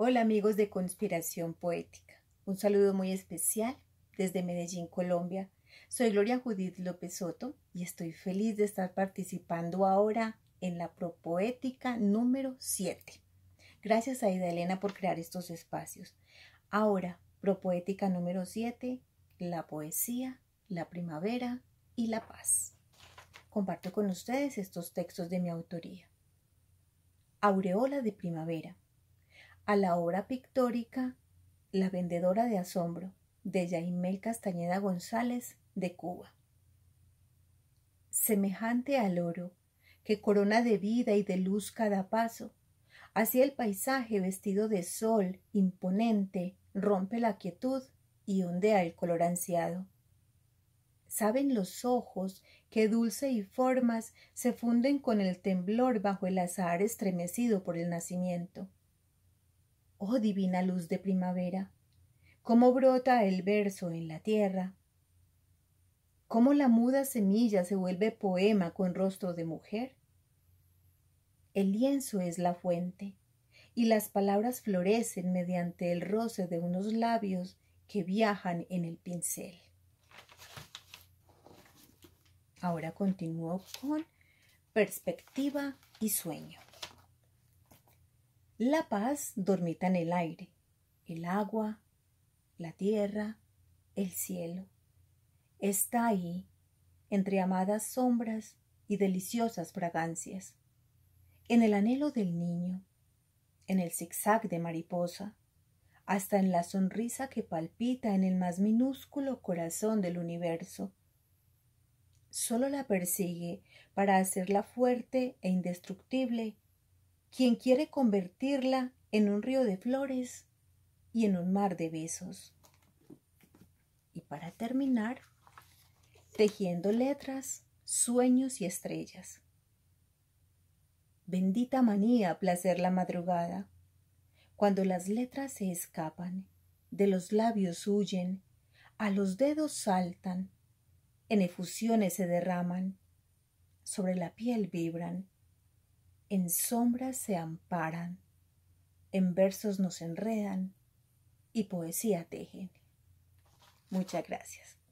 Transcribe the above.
Hola amigos de Conspiración Poética. Un saludo muy especial desde Medellín, Colombia. Soy Gloria Judith López Soto y estoy feliz de estar participando ahora en la Propoética número 7. Gracias a Ida Elena por crear estos espacios. Ahora, Propoética número 7, la poesía, la primavera y la paz. Comparto con ustedes estos textos de mi autoría. Aureola de primavera a la obra pictórica La vendedora de asombro de Yaimel Castañeda González de Cuba. Semejante al oro, que corona de vida y de luz cada paso, así el paisaje vestido de sol, imponente, rompe la quietud y ondea el color ansiado. Saben los ojos que dulce y formas se funden con el temblor bajo el azar estremecido por el nacimiento Oh divina luz de primavera, cómo brota el verso en la tierra, cómo la muda semilla se vuelve poema con rostro de mujer. El lienzo es la fuente, y las palabras florecen mediante el roce de unos labios que viajan en el pincel. Ahora continúo con perspectiva y sueño. La paz dormita en el aire, el agua, la tierra, el cielo. Está ahí, entre amadas sombras y deliciosas fragancias, en el anhelo del niño, en el zigzag de mariposa, hasta en la sonrisa que palpita en el más minúsculo corazón del universo. Solo la persigue para hacerla fuerte e indestructible quien quiere convertirla en un río de flores y en un mar de besos. Y para terminar, tejiendo letras, sueños y estrellas. Bendita manía placer la madrugada, cuando las letras se escapan, de los labios huyen, a los dedos saltan, en efusiones se derraman, sobre la piel vibran, en sombras se amparan, en versos nos enredan y poesía tejen. Muchas gracias.